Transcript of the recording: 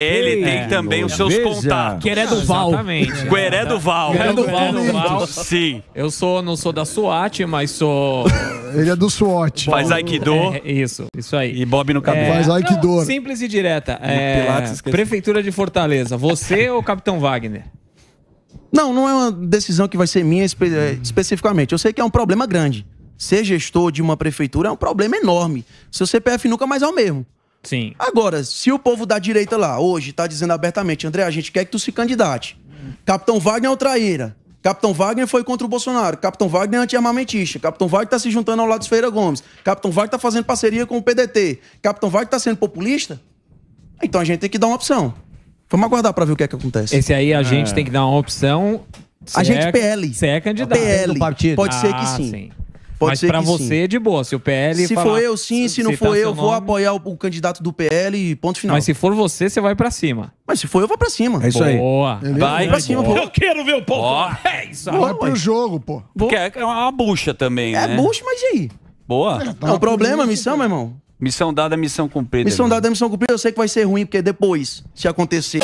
Ele Ei, tem é. também os seus veja. contatos. Queré do Val. Exatamente. Queré do Val. Queré do Val. Sim. Eu sou, não sou da SWAT, mas sou... Ele é do SWAT. Faz Aikido. É, é isso, isso aí. E Bob no cabelo. É, Faz Aikido. Não, simples e direta. É, prefeitura de Fortaleza, você ou Capitão Wagner? Não, não é uma decisão que vai ser minha espe especificamente. Eu sei que é um problema grande. Ser gestor de uma prefeitura é um problema enorme. Seu CPF nunca mais é o mesmo. Sim. Agora, se o povo da direita lá hoje está dizendo abertamente, André, a gente quer que tu se candidate. Capitão Wagner é o traíra. Capitão Wagner foi contra o Bolsonaro. Capitão Wagner é anti-armamentista. Capitão Wagner está se juntando ao lado de Feira Gomes. Capitão Wagner está fazendo parceria com o PDT. Capitão Wagner está sendo populista. Então a gente tem que dar uma opção. Vamos aguardar para ver o que é que acontece. Esse aí a gente é. tem que dar uma opção. Se a gente é, PL. Se é candidato PL. Pode ah, ser que ah, sim. sim. Pode Mas ser pra você, sim. É de boa. Se o PL. Se falar, for eu, sim. Se, não tá for eu, nome... vou apoiar o, o, candidato do PL ponto final. Mas se for você, você vai pra cima. Mas se for eu, vou pra cima. É isso boa. aí. Boa. Vai pra cima, boa. pô. Eu quero ver o povo. Boa. É isso aí. É boa, pro jogo, pô. Porque é, é uma bucha também, é né? É bucha, mas e aí? Boa. É, tá um problema, isso, missão, meu irmão. Missão dada, missão cumprida. Missão dada dada, missão cumprida. Eu sei que vai ser ruim, porque depois, se acontecer.